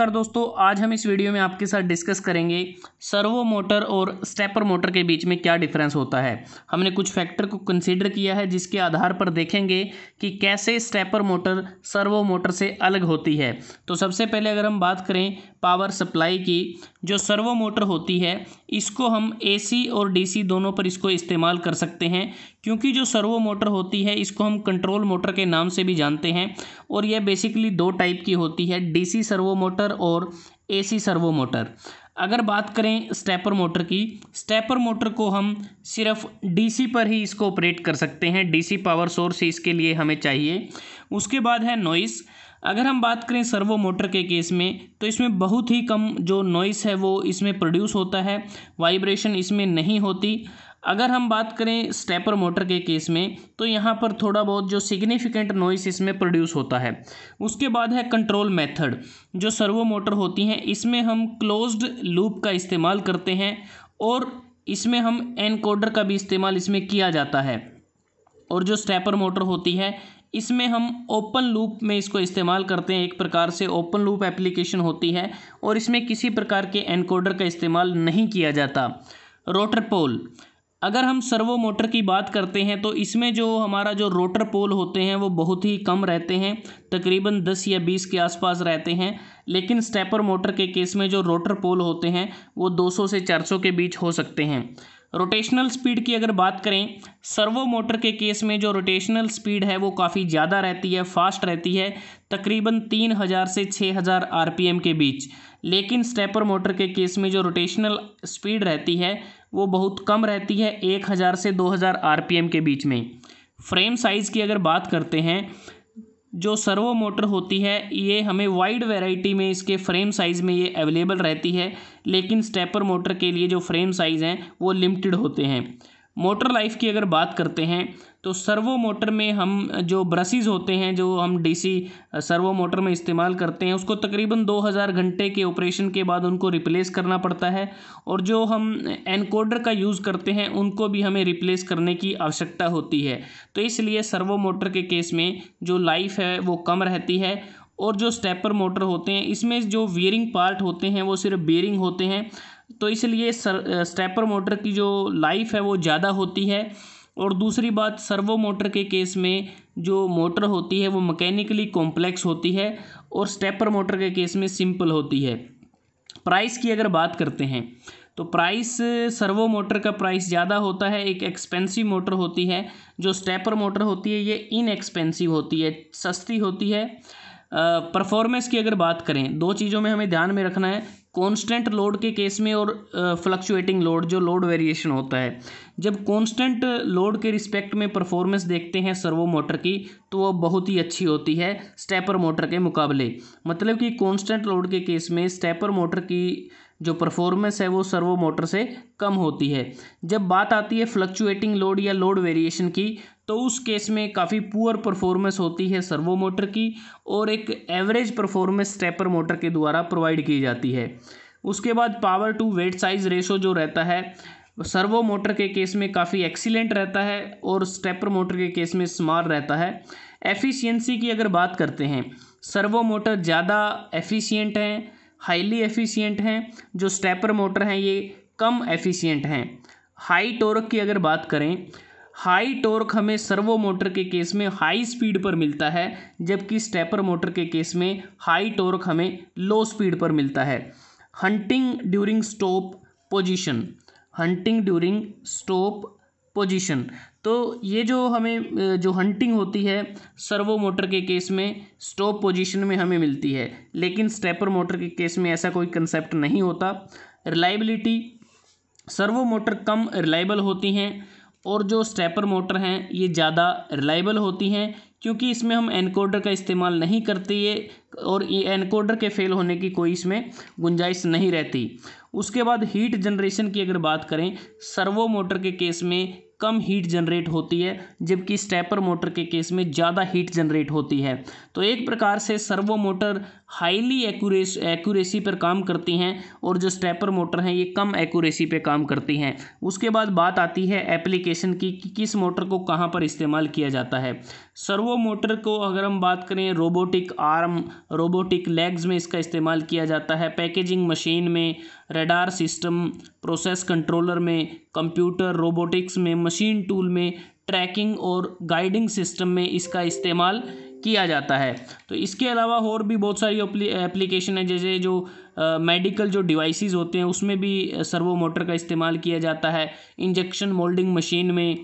नमस्कार दोस्तों आज हम इस वीडियो में आपके साथ डिस्कस करेंगे सर्वो मोटर और स्टेपर मोटर के बीच में क्या डिफरेंस होता है हमने कुछ फैक्टर को कंसीडर किया है जिसके आधार पर देखेंगे कि कैसे स्टेपर मोटर सर्वो मोटर से अलग होती है तो सबसे पहले अगर हम बात करें पावर सप्लाई की जो सर्वो मोटर होती है इसको हम ए और डी दोनों पर इसको इस्तेमाल कर सकते हैं क्योंकि जो सर्वो मोटर होती है इसको हम कंट्रोल मोटर के नाम से भी जानते हैं और यह बेसिकली दो टाइप की होती है डीसी सर्वो मोटर मोटर और एसी सर्वो मोटर अगर बात करें स्टेपर मोटर की स्टेपर मोटर को हम सिर्फ डीसी पर ही इसको ऑपरेट कर सकते हैं डीसी पावर सोर्स इसके लिए हमें चाहिए उसके बाद है नॉइस अगर हम बात करें सर्वो मोटर के केस में तो इसमें बहुत ही कम जो नॉइस है वो इसमें प्रोड्यूस होता है वाइब्रेशन इसमें नहीं होती अगर हम बात करें स्टेपर मोटर के केस में तो यहाँ पर थोड़ा बहुत जो सिग्निफिकेंट नॉइस इसमें प्रोड्यूस होता है उसके बाद है कंट्रोल मेथड जो सर्वो मोटर होती हैं इसमें हम क्लोज्ड लूप का इस्तेमाल करते हैं और इसमें हम एनकोडर का भी इस्तेमाल इसमें किया जाता है और जो स्टेपर मोटर होती है इसमें हम ओपन लूप में इसको इस्तेमाल करते हैं एक प्रकार से ओपन लूप एप्लीकेशन होती है और इसमें किसी प्रकार के एनकोडर का इस्तेमाल नहीं किया जाता रोटर पोल अगर हम सर्वो मोटर की बात करते हैं तो इसमें जो हमारा जो रोटर पोल होते हैं वो बहुत ही कम रहते हैं तकरीबन 10 या 20 के आसपास रहते हैं लेकिन स्टेपर मोटर के केस में जो रोटर पोल होते हैं वो 200 से 400 के बीच हो सकते हैं रोटेशनल स्पीड की अगर बात करें सर्वो मोटर के केस में जो रोटेशनल स्पीड है वो काफ़ी ज़्यादा रहती है फास्ट रहती है तकरीबन तीन हज़ार से छः हज़ार आर के बीच लेकिन स्टेपर मोटर के केस में जो रोटेशनल स्पीड रहती है वो बहुत कम रहती है एक हज़ार से दो हज़ार आर के बीच में फ्रेम साइज़ की अगर बात करते हैं जो सर्वो मोटर होती है ये हमें वाइड वैरायटी में इसके फ्रेम साइज़ में ये अवेलेबल रहती है लेकिन स्टेपर मोटर के लिए जो फ्रेम साइज़ हैं वो लिमिटेड होते हैं मोटर लाइफ की अगर बात करते हैं तो सर्वो मोटर में हम जो ब्रसिज़ होते हैं जो हम डीसी सर्वो मोटर में इस्तेमाल करते हैं उसको तकरीबन 2000 घंटे के ऑपरेशन के बाद उनको रिप्लेस करना पड़ता है और जो हम एनकोडर का यूज़ करते हैं उनको भी हमें रिप्लेस करने की आवश्यकता होती है तो इसलिए सर्वो मोटर के केस में जो लाइफ है वो कम रहती है और जो स्टेपर मोटर होते हैं इसमें जो वियरिंग पार्ट होते हैं वो सिर्फ बियरिंग होते हैं तो इसलिए स्टेपर मोटर की जो लाइफ है वो ज़्यादा होती है और दूसरी बात सर्वो मोटर के केस में जो मोटर होती है वो मकैनिकली कॉम्प्लेक्स होती है और स्टेपर मोटर के केस में सिंपल होती है प्राइस की अगर बात करते हैं तो प्राइस सर्वो मोटर का प्राइस ज़्यादा होता है एक एक्सपेंसिव मोटर होती है जो स्टेपर मोटर होती है ये इनएक्सपेंसिव होती है सस्ती होती है परफॉर्मेंस की अगर बात करें दो चीज़ों में हमें ध्यान में रखना है कांस्टेंट लोड के केस में और फ्लक्चुएटिंग लोड जो लोड वेरिएशन होता है जब कांस्टेंट लोड के रिस्पेक्ट में परफॉर्मेंस देखते हैं सर्वो मोटर की तो वह बहुत ही अच्छी होती है स्टेपर मोटर के मुकाबले मतलब कि कांस्टेंट लोड के केस में स्टेपर मोटर की जो परफॉर्मेंस है वो सर्वो मोटर से कम होती है जब बात आती है फ्लक्चुएटिंग लोड या लोड वेरिएशन की तो उस केस में काफ़ी पुअर परफॉर्मेंस होती है सर्वो मोटर की और एक एवरेज परफॉर्मेंस स्टेपर मोटर के द्वारा प्रोवाइड की जाती है उसके बाद power to weight size ratio जो रहता है सर्वो मोटर के केस में काफ़ी एक्सीलेंट रहता है और स्टेपर मोटर के केस में स्मार रहता है एफिशिएंसी की अगर बात करते हैं सर्वो मोटर ज़्यादा एफिशिएंट हैं हाईली एफिशिएंट हैं जो स्टेपर मोटर हैं ये कम एफिशिएंट हैं हाई टोर्क की अगर बात करें हाई टोर्क हमें सर्वो मोटर के केस में हाई स्पीड पर मिलता है जबकि स्टेपर मोटर के केस में हाई टोर्क हमें लो स्पीड पर मिलता है hunting during stop position hunting during stop position तो ये जो हमें जो हंटिंग होती है सर्वो मोटर के केस में स्टॉप पोजीशन में हमें मिलती है लेकिन स्टेपर मोटर के केस में ऐसा कोई कंसेप्ट नहीं होता रिलायबिलिटी सर्वो मोटर कम रिलायबल होती हैं और जो स्टेपर मोटर हैं ये ज़्यादा रिलायबल होती हैं क्योंकि इसमें हम एनकोडर का इस्तेमाल नहीं करते ये और ये एनकोडर के फेल होने की कोई इसमें गुंजाइश नहीं रहती उसके बाद हीट जनरेशन की अगर बात करें सर्वो मोटर के केस में कम हीट जनरेट होती है जबकि स्टेपर मोटर के केस में ज़्यादा हीट जनरेट होती है तो एक प्रकार से सर्वो मोटर हाईली एक्यूरेसी पर काम करती हैं और जो स्टेपर मोटर हैं ये कम एक्यूरेसी पे काम करती हैं उसके बाद बात आती है एप्लीकेशन की कि किस मोटर को कहाँ पर इस्तेमाल किया जाता है सर्वो मोटर को अगर हम बात करें रोबोटिक आर्म रोबोटिक लेग्स में इसका इस्तेमाल किया जाता है पैकेजिंग मशीन में रेडार सिस्टम प्रोसेस कंट्रोलर में कंप्यूटर रोबोटिक्स में मशीन टूल में ट्रैकिंग और गाइडिंग सिस्टम में इसका इस्तेमाल किया जाता है तो इसके अलावा और भी बहुत सारी एप्लीकेशन है जैसे जो मेडिकल जो डिवाइसेस होते हैं उसमें भी सर्वो मोटर का इस्तेमाल किया जाता है इंजेक्शन मोल्डिंग मशीन में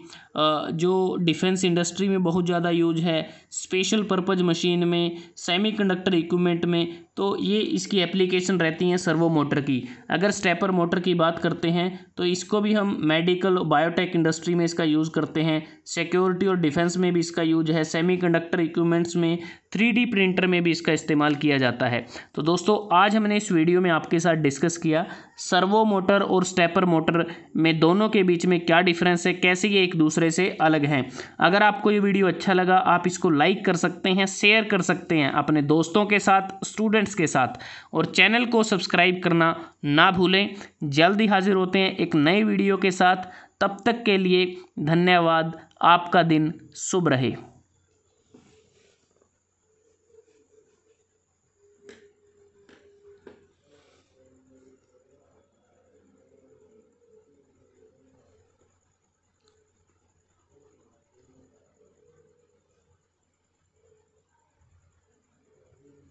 जो डिफेंस इंडस्ट्री में बहुत ज़्यादा यूज है स्पेशल पर्पज मशीन में सेमीकंडक्टर इक्विपमेंट में तो ये इसकी एप्लीकेशन रहती हैं सर्वो मोटर की अगर स्टेपर मोटर की बात करते हैं तो इसको भी हम मेडिकल बायोटेक इंडस्ट्री में इसका यूज़ करते हैं सिक्योरिटी और डिफेंस में भी इसका यूज है सेमी इक्विपमेंट्स में थ्री प्रिंटर में भी इसका इस्तेमाल किया जाता है तो दोस्तों आज हमने इस वीडियो में आपके साथ डिस्कस किया सर्वो मोटर और स्टेपर मोटर में दोनों के बीच में क्या डिफरेंस है कैसे ये एक दूसरे से अलग हैं अगर आपको ये वीडियो अच्छा लगा आप इसको लाइक कर सकते हैं शेयर कर सकते हैं अपने दोस्तों के साथ स्टूडेंट्स के साथ और चैनल को सब्सक्राइब करना ना भूलें जल्द हाजिर होते हैं एक नए वीडियो के साथ तब तक के लिए धन्यवाद आपका दिन शुभ रहे